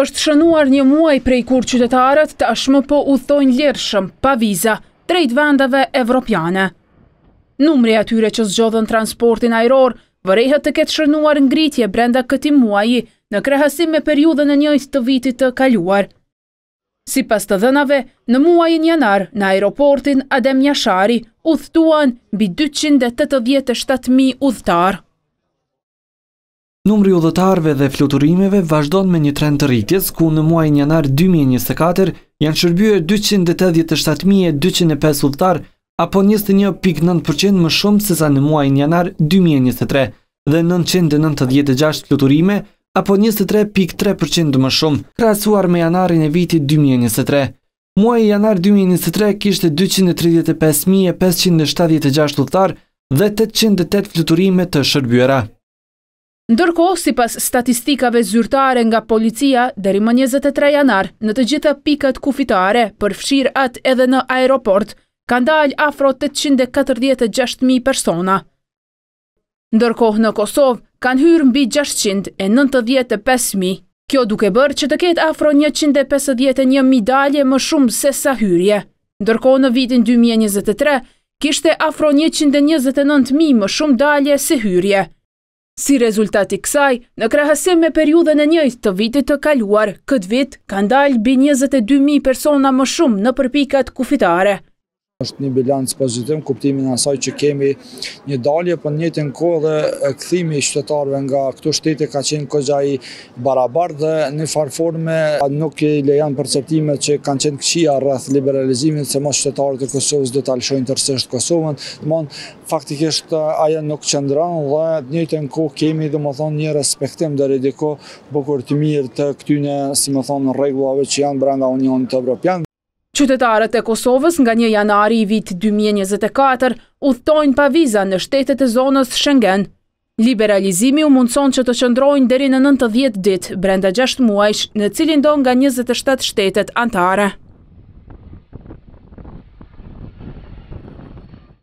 është shënuar një muaj prej kur qytetarët të ashmë po u thonjë lirëshëm, pa viza, drejt vendave evropiane. Numri atyre që zgjodhën transportin aeror, vërejhët të ketë shënuar ngritje brenda këti muaji në krehasim me periudën e njëjt të vitit të kaluar. Si pas të dhenave, në muajin janar në aeroportin Adem Jashari u thtuan bi 287.000 udhtarë. Numri udhëtarve dhe fluturimeve vazhdon me një trend të rritjes, ku në muaj njënar 2024 janë shërbyer 287.205 udhëtar, apo 21.9% më shumë se sa në muaj njënar 2023, dhe 996 fluturime, apo 23.3% më shumë, krasuar me janarin e vitit 2023. Muaj janar 2023 kishte 235.576 udhëtar dhe 808 fluturime të shërbjera. Ndërko, si pas statistikave zyrtare nga policia, deri më 23 janar, në të gjitha pikat kufitare, përfshir atë edhe në aeroport, ka ndalj afro 846.000 persona. Ndërko, në Kosovë, kanë hyrë mbi 695.000, kjo duke bërë që të ketë afro 151.000 dalje më shumë se sa hyrje. Ndërko, në vitin 2023, kishte afro 129.000 më shumë dalje se hyrje. Si rezultati kësaj, në krahësim me periudën e njëjt të vitit të kaluar, këtë vit, kanë dalë bi 22.000 persona më shumë në përpikat kufitare është një bilancë pozitiv, kuptimin asaj që kemi një dalje, për po një të në kohë dhe këthimi i qytetarve nga këtu shtete ka qenë këgja i barabar dhe një farforme nuk i le janë përseptime që kanë qenë këqia rrëth liberalizimin se mos qytetarët e Kosovës dhe talëshojnë të rësështë Kosovën, të mon faktikisht aja nuk qëndranë dhe një të në kohë kemi dhe më thonë një respektim dhe rediko bukur të mirë të këtyne si më thonë Evropian. Qytetarët e Kosovës nga një janari i vit 2024 uthtojnë pa viza në shtetet e zonës Schengen. Liberalizimi u mundëson që të qëndrojnë dheri në 90 dit, brenda 6 muajsh, në cilin do nga 27 shtetet antare.